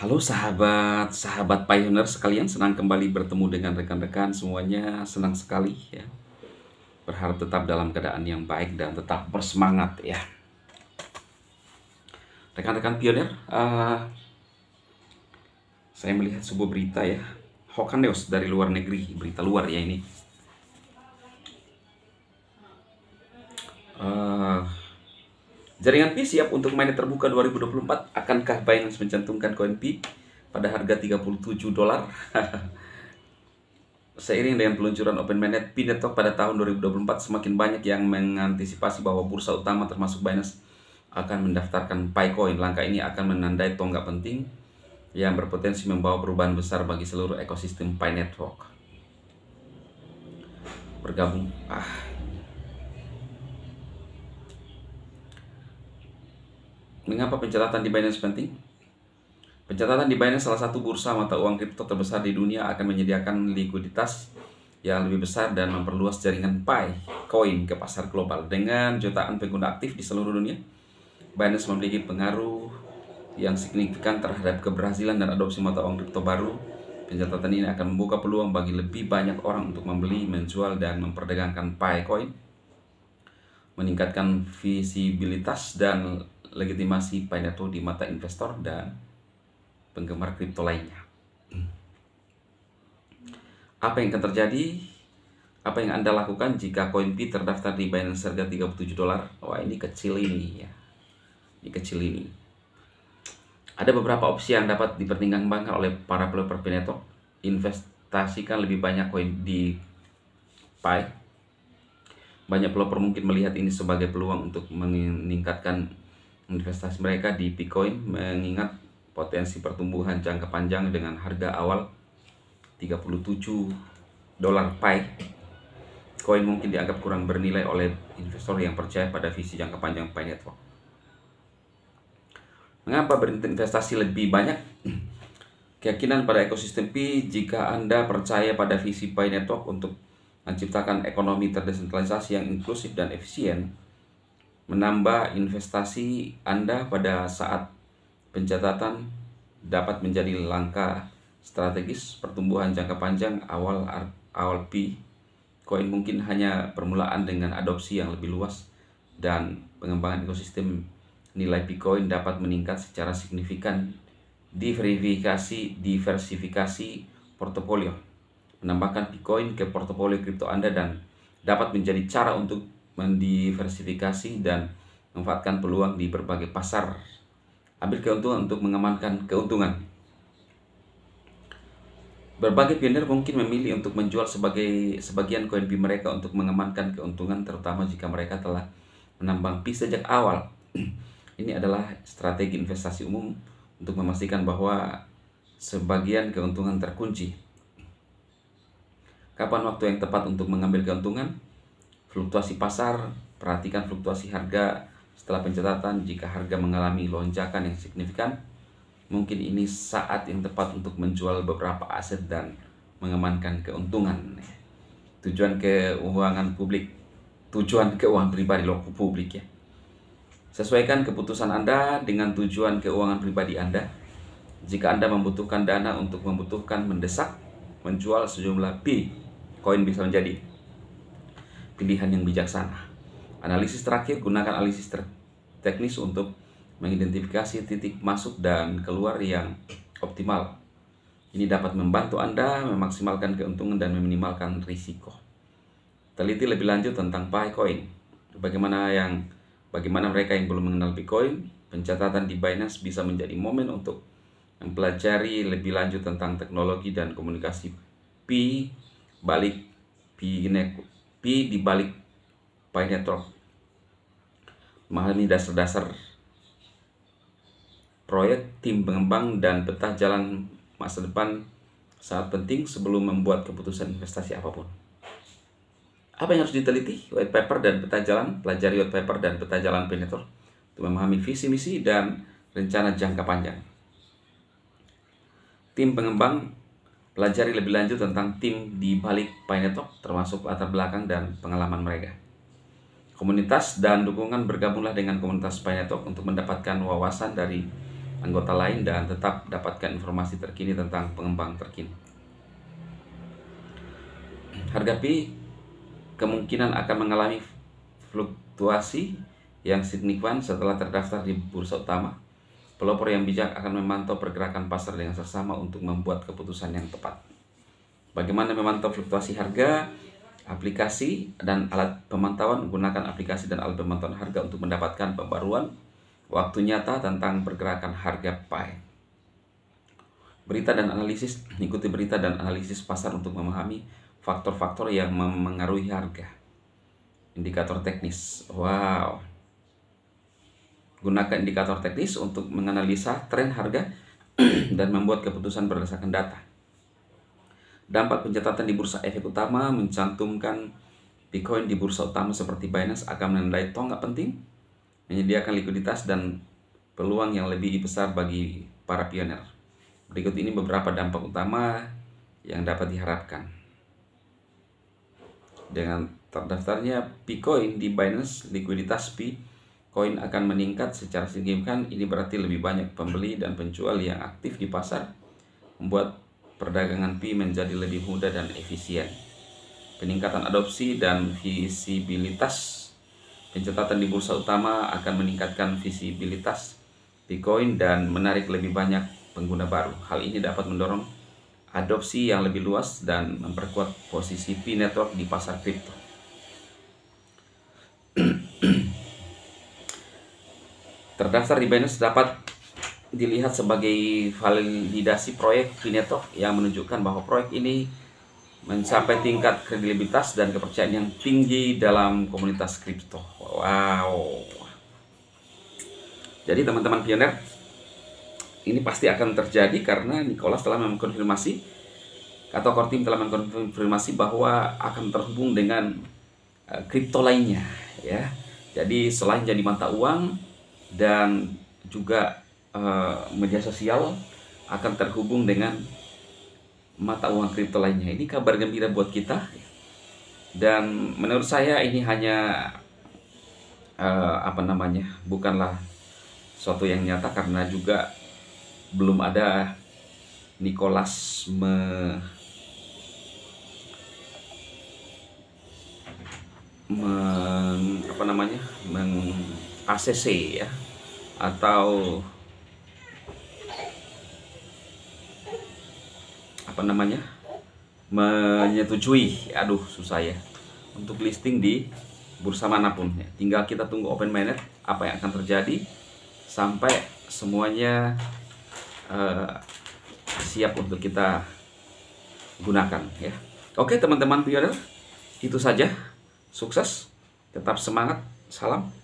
Halo sahabat, sahabat pioneer sekalian, senang kembali bertemu dengan rekan-rekan semuanya, senang sekali ya. Berharap tetap dalam keadaan yang baik dan tetap bersemangat ya. Rekan-rekan pioneer, uh, saya melihat sebuah berita ya, Hokanews dari luar negeri, berita luar ya ini Jaringan Pi siap untuk mainnet terbuka 2024. Akankah Binance mencantumkan koin Pi pada harga 37 dolar? Seiring dengan peluncuran Open Mainnet, Pi Network pada tahun 2024 semakin banyak yang mengantisipasi bahwa bursa utama termasuk Binance akan mendaftarkan Pi Coin. Langkah ini akan menandai tonggak penting yang berpotensi membawa perubahan besar bagi seluruh ekosistem Pi Network. Bergabung. Ah. Mengapa pencatatan di Binance penting? Pencatatan di Binance salah satu bursa mata uang kripto terbesar di dunia akan menyediakan likuiditas yang lebih besar dan memperluas jaringan Pi coin ke pasar global dengan jutaan pengguna aktif di seluruh dunia. Binance memiliki pengaruh yang signifikan terhadap keberhasilan dan adopsi mata uang kripto baru. Pencatatan ini akan membuka peluang bagi lebih banyak orang untuk membeli, menjual, dan memperdagangkan Pi coin, meningkatkan visibilitas dan legitimasi Pineto di mata investor dan penggemar kripto lainnya. Apa yang akan terjadi? Apa yang Anda lakukan jika koin Pi terdaftar di Binance harga 37 dolar? Wah, ini kecil ini ya. Ini kecil ini. Ada beberapa opsi yang dapat dipertimbangkan oleh para developer Pineto. Investasikan lebih banyak koin di Pi. Banyak pelopor mungkin melihat ini sebagai peluang untuk meningkatkan investasi mereka di Bitcoin mengingat potensi pertumbuhan jangka panjang dengan harga awal 37 dolar pi. Koin mungkin dianggap kurang bernilai oleh investor yang percaya pada visi jangka panjang Pi Network. Mengapa berinvestasi lebih banyak? Keyakinan pada ekosistem Pi jika Anda percaya pada visi Pi Network untuk menciptakan ekonomi terdesentralisasi yang inklusif dan efisien, menambah investasi Anda pada saat pencatatan dapat menjadi langkah strategis pertumbuhan jangka panjang awal awal P. Koin mungkin hanya permulaan dengan adopsi yang lebih luas dan pengembangan ekosistem nilai Bitcoin dapat meningkat secara signifikan diverifikasi diversifikasi portofolio menambahkan Bitcoin ke portofolio kripto Anda dan dapat menjadi cara untuk mendiversifikasi dan memanfaatkan peluang di berbagai pasar. Ambil keuntungan untuk mengamankan keuntungan. Berbagai pioner mungkin memilih untuk menjual sebagai sebagian koin B mereka untuk mengamankan keuntungan terutama jika mereka telah menambang P sejak awal. Ini adalah strategi investasi umum untuk memastikan bahwa sebagian keuntungan terkunci. Kapan waktu yang tepat untuk mengambil keuntungan? Fluktuasi pasar, perhatikan fluktuasi harga setelah pencatatan jika harga mengalami lonjakan yang signifikan, mungkin ini saat yang tepat untuk menjual beberapa aset dan mengamankan keuntungan. Tujuan keuangan publik, tujuan keuangan pribadi loku publik ya. Sesuaikan keputusan Anda dengan tujuan keuangan pribadi Anda. Jika Anda membutuhkan dana untuk membutuhkan mendesak menjual sejumlah P, koin bisa menjadi pilihan yang bijaksana. Analisis terakhir gunakan analisis ter teknis untuk mengidentifikasi titik masuk dan keluar yang optimal. Ini dapat membantu Anda memaksimalkan keuntungan dan meminimalkan risiko. Teliti lebih lanjut tentang Bitcoin. Bagaimana yang bagaimana mereka yang belum mengenal Bitcoin, pencatatan di Binance bisa menjadi momen untuk mempelajari lebih lanjut tentang teknologi dan komunikasi P balik P network P di balik Pinetrol memahami dasar-dasar proyek, tim pengembang, dan peta jalan masa depan sangat penting sebelum membuat keputusan investasi apapun. Apa yang harus diteliti? White paper dan peta jalan, pelajari white paper dan peta jalan penetor untuk memahami visi misi dan rencana jangka panjang. Tim pengembang Pelajari lebih lanjut tentang tim di balik Pinetalk, termasuk latar belakang dan pengalaman mereka. Komunitas dan dukungan bergabunglah dengan komunitas Pinetalk untuk mendapatkan wawasan dari anggota lain dan tetap dapatkan informasi terkini tentang pengembang terkini. Harga P kemungkinan akan mengalami fluktuasi yang signifikan setelah terdaftar di bursa utama Pelopor yang bijak akan memantau pergerakan pasar dengan sesama untuk membuat keputusan yang tepat. Bagaimana memantau fluktuasi harga? Aplikasi dan alat pemantauan gunakan aplikasi dan alat pemantauan harga untuk mendapatkan pembaruan waktu nyata tentang pergerakan harga PAI. Berita dan analisis, ikuti berita dan analisis pasar untuk memahami faktor-faktor yang memengaruhi harga. Indikator teknis. Wow, Gunakan indikator teknis untuk menganalisa tren harga dan membuat keputusan berdasarkan data. Dampak pencatatan di bursa efek utama mencantumkan Bitcoin di bursa utama seperti Binance akan menandai tonggak penting, menyediakan likuiditas dan peluang yang lebih besar bagi para pioner. Berikut ini beberapa dampak utama yang dapat diharapkan. Dengan terdaftarnya Bitcoin di Binance, likuiditas P koin akan meningkat secara signifikan. Ini berarti lebih banyak pembeli dan penjual yang aktif di pasar, membuat perdagangan Pi menjadi lebih mudah dan efisien. Peningkatan adopsi dan visibilitas pencatatan di bursa utama akan meningkatkan visibilitas Bitcoin dan menarik lebih banyak pengguna baru. Hal ini dapat mendorong adopsi yang lebih luas dan memperkuat posisi P network di pasar kripto. terdaftar di Binance dapat dilihat sebagai validasi proyek Kineto yang menunjukkan bahwa proyek ini mencapai tingkat kredibilitas dan kepercayaan yang tinggi dalam komunitas kripto. Wow. Jadi teman-teman pioner, ini pasti akan terjadi karena Nicholas telah mengkonfirmasi atau core team telah mengkonfirmasi bahwa akan terhubung dengan eh, kripto lainnya ya. Jadi selain jadi mata uang, dan juga uh, media sosial akan terhubung dengan mata uang kripto lainnya. Ini kabar gembira buat kita. Dan menurut saya ini hanya uh, apa namanya? bukanlah suatu yang nyata karena juga belum ada Nicholas me men, apa namanya? meng ACC ya atau apa namanya menyetujui aduh susah ya untuk listing di bursa manapun ya. tinggal kita tunggu open minded apa yang akan terjadi sampai semuanya uh, siap untuk kita gunakan ya oke teman-teman pioner itu saja sukses tetap semangat salam